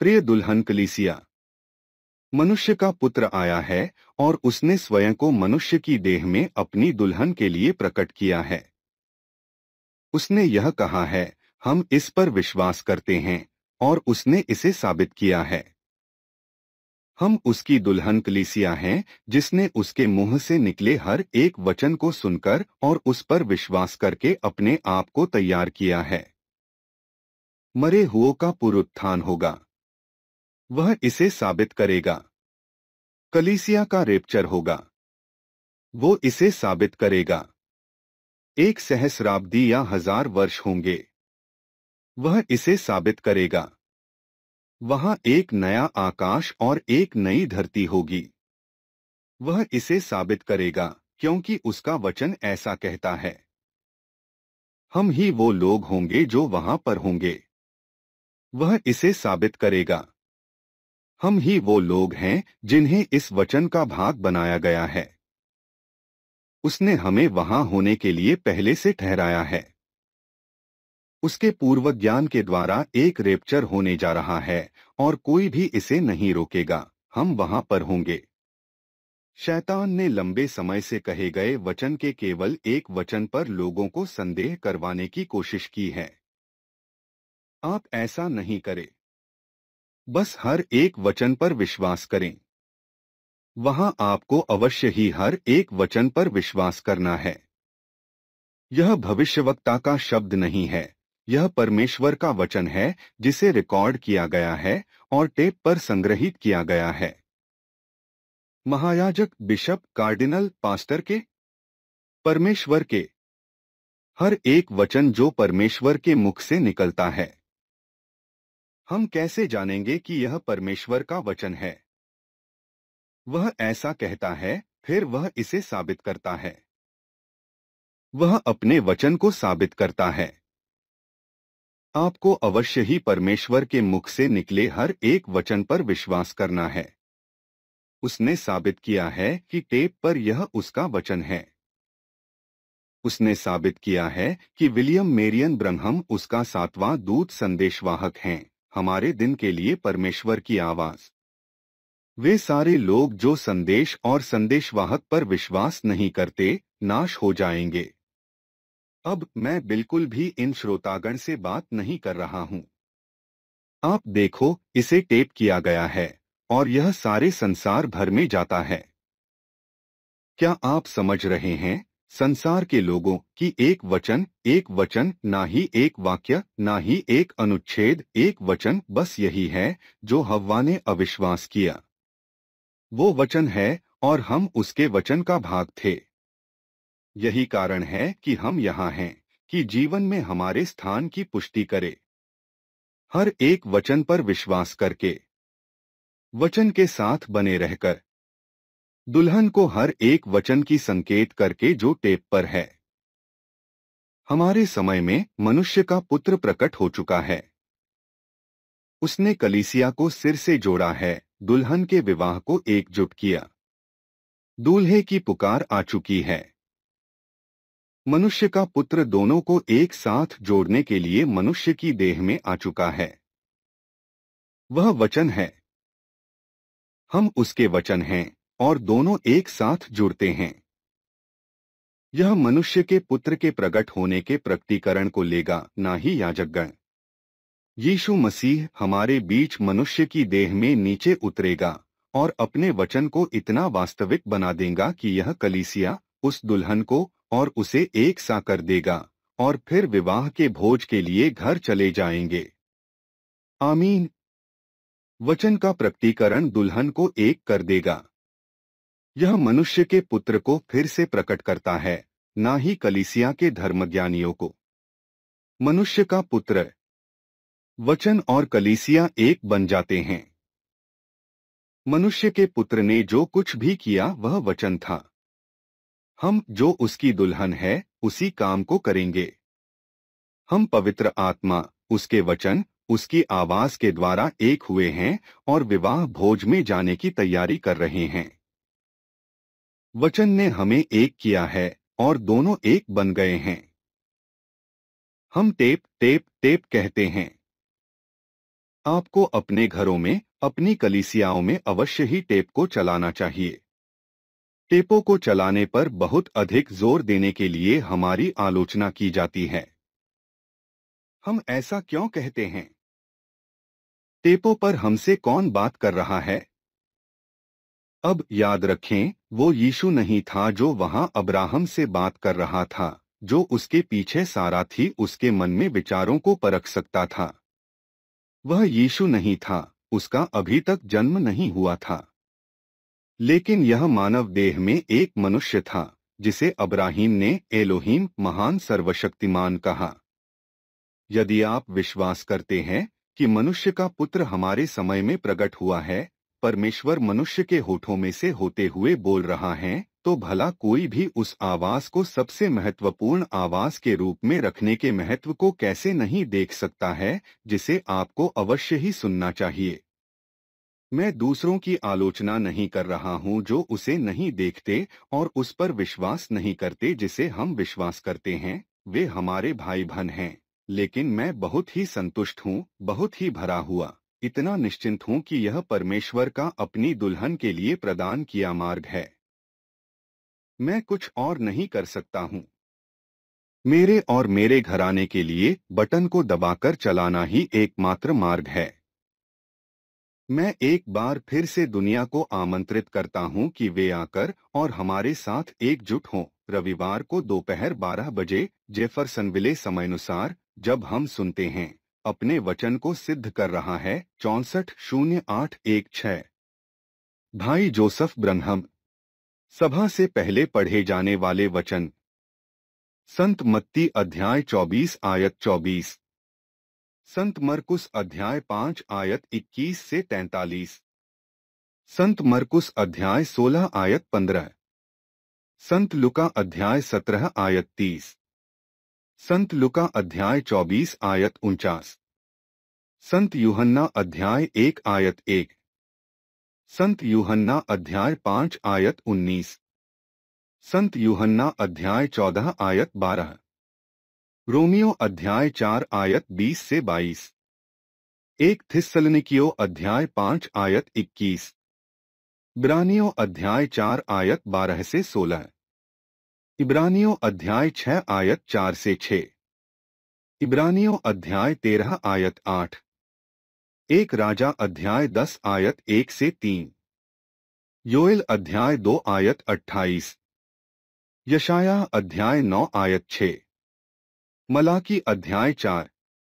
प्रिय दुल्हन कलिसिया मनुष्य का पुत्र आया है और उसने स्वयं को मनुष्य की देह में अपनी दुल्हन के लिए प्रकट किया है उसने यह कहा है हम इस पर विश्वास करते हैं और उसने इसे साबित किया है हम उसकी दुल्हन कलिसिया हैं जिसने उसके मुंह से निकले हर एक वचन को सुनकर और उस पर विश्वास करके अपने आप को तैयार किया है मरे हुओं का पुरुत्थान होगा वह इसे साबित करेगा कलीसिया का रेपचर होगा वो इसे साबित करेगा एक सहस्राब्दी या हजार वर्ष होंगे वह इसे साबित करेगा वहां एक नया आकाश और एक नई धरती होगी वह इसे साबित करेगा क्योंकि उसका वचन ऐसा कहता है हम ही वो लोग होंगे जो वहां पर होंगे वह इसे साबित करेगा हम ही वो लोग हैं जिन्हें इस वचन का भाग बनाया गया है उसने हमें वहां होने के लिए पहले से ठहराया है उसके पूर्व ज्ञान के द्वारा एक रेपचर होने जा रहा है और कोई भी इसे नहीं रोकेगा हम वहां पर होंगे शैतान ने लंबे समय से कहे गए वचन के केवल एक वचन पर लोगों को संदेह करवाने की कोशिश की है आप ऐसा नहीं करें बस हर एक वचन पर विश्वास करें वहां आपको अवश्य ही हर एक वचन पर विश्वास करना है यह भविष्यवक्ता का शब्द नहीं है यह परमेश्वर का वचन है जिसे रिकॉर्ड किया गया है और टेप पर संग्रहित किया गया है महायाजक बिशप कार्डिनल पास्टर के परमेश्वर के हर एक वचन जो परमेश्वर के मुख से निकलता है हम कैसे जानेंगे कि यह परमेश्वर का वचन है वह ऐसा कहता है फिर वह इसे साबित करता है वह अपने वचन को साबित करता है आपको अवश्य ही परमेश्वर के मुख से निकले हर एक वचन पर विश्वास करना है उसने साबित किया है कि टेप पर यह उसका वचन है उसने साबित किया है कि विलियम मेरियन ब्रह्म उसका सातवां दूत संदेशवाहक हैं हमारे दिन के लिए परमेश्वर की आवाज वे सारे लोग जो संदेश और संदेशवाहक पर विश्वास नहीं करते नाश हो जाएंगे अब मैं बिल्कुल भी इन श्रोतागण से बात नहीं कर रहा हूं आप देखो इसे टेप किया गया है और यह सारे संसार भर में जाता है क्या आप समझ रहे हैं संसार के लोगों की एक वचन एक वचन ना ही एक वाक्य ना ही एक अनुच्छेद एक वचन बस यही है जो हवा ने अविश्वास किया वो वचन है और हम उसके वचन का भाग थे यही कारण है कि हम यहाँ हैं कि जीवन में हमारे स्थान की पुष्टि करे हर एक वचन पर विश्वास करके वचन के साथ बने रहकर दुल्हन को हर एक वचन की संकेत करके जो टेप पर है हमारे समय में मनुष्य का पुत्र प्रकट हो चुका है उसने कलीसिया को सिर से जोड़ा है दुल्हन के विवाह को एकजुट किया दूल्हे की पुकार आ चुकी है मनुष्य का पुत्र दोनों को एक साथ जोड़ने के लिए मनुष्य की देह में आ चुका है वह वचन है हम उसके वचन हैं और दोनों एक साथ जुड़ते हैं यह मनुष्य के पुत्र के प्रकट होने के प्रकटीकरण को लेगा ना ही याजगण यीशु मसीह हमारे बीच मनुष्य की देह में नीचे उतरेगा और अपने वचन को इतना वास्तविक बना देगा कि यह कलीसिया उस दुल्हन को और उसे एक सा कर देगा और फिर विवाह के भोज के लिए घर चले जाएंगे आमीन वचन का प्रकटीकरण दुल्हन को एक कर देगा यह मनुष्य के पुत्र को फिर से प्रकट करता है ना ही कलिसिया के धर्मज्ञानियों को मनुष्य का पुत्र वचन और कलिसिया एक बन जाते हैं मनुष्य के पुत्र ने जो कुछ भी किया वह वचन था हम जो उसकी दुल्हन है उसी काम को करेंगे हम पवित्र आत्मा उसके वचन उसकी आवाज के द्वारा एक हुए हैं और विवाह भोज में जाने की तैयारी कर रहे हैं वचन ने हमें एक किया है और दोनों एक बन गए हैं हम टेप टेप टेप कहते हैं आपको अपने घरों में अपनी कलिसियाओं में अवश्य ही टेप को चलाना चाहिए टेपों को चलाने पर बहुत अधिक जोर देने के लिए हमारी आलोचना की जाती है हम ऐसा क्यों कहते हैं टेपों पर हमसे कौन बात कर रहा है अब याद रखें वो यीशु नहीं था जो वहां अब्राहम से बात कर रहा था जो उसके पीछे सारा थी उसके मन में विचारों को परख सकता था वह यीशु नहीं था उसका अभी तक जन्म नहीं हुआ था लेकिन यह मानव देह में एक मनुष्य था जिसे अब्राहिम ने एलोहिम महान सर्वशक्तिमान कहा यदि आप विश्वास करते हैं कि मनुष्य का पुत्र हमारे समय में प्रकट हुआ है परमेश्वर मनुष्य के होठों में से होते हुए बोल रहा है तो भला कोई भी उस आवाज को सबसे महत्वपूर्ण आवाज के रूप में रखने के महत्व को कैसे नहीं देख सकता है जिसे आपको अवश्य ही सुनना चाहिए मैं दूसरों की आलोचना नहीं कर रहा हूं जो उसे नहीं देखते और उस पर विश्वास नहीं करते जिसे हम विश्वास करते हैं वे हमारे भाई बहन हैं लेकिन मैं बहुत ही संतुष्ट हूं बहुत ही भरा हुआ इतना निश्चिंत हूं कि यह परमेश्वर का अपनी दुल्हन के लिए प्रदान किया मार्ग है मैं कुछ और नहीं कर सकता हूं मेरे और मेरे घराने के लिए बटन को दबाकर चलाना ही एकमात्र मार्ग है मैं एक बार फिर से दुनिया को आमंत्रित करता हूं कि वे आकर और हमारे साथ एकजुट हों रविवार को दोपहर 12 बजे जेफरसनविले समयानुसार जब हम सुनते हैं अपने वचन को सिद्ध कर रहा है चौसठ शून्य आठ एक छह भाई जोसफ ब्रह्म सभा से पहले पढ़े जाने वाले वचन संत मत्ती अध्याय 24 आयत 24 संत मरकुस अध्याय 5 आयत 21 से 43 संत मरकुस अध्याय 16 आयत 15 संत लुका अध्याय 17 आयत 30 संत लुका अध्याय 24 आयत उनचास संत यूहन्ना अध्याय 1 आयत 1 संत यूहन्ना अध्याय 5 आयत 19 संत यूहन्ना अध्याय 14 आयत 12 रोमियो अध्याय 4 आयत 20 से 22 एक थिस्सलनिकियो अध्याय 5 आयत 21 ब्रानियो अध्याय 4 आयत 12 से 16 इब्रानियों अध्याय छह आयत चार से छ इब्रानियों अध्याय तेरह आयत आठ एक राजा अध्याय दस आयत एक से तीन योएल अध्याय दो आयत अट्ठाईस यशाया अध्याय नौ आयत छ मलाकी अध्याय चार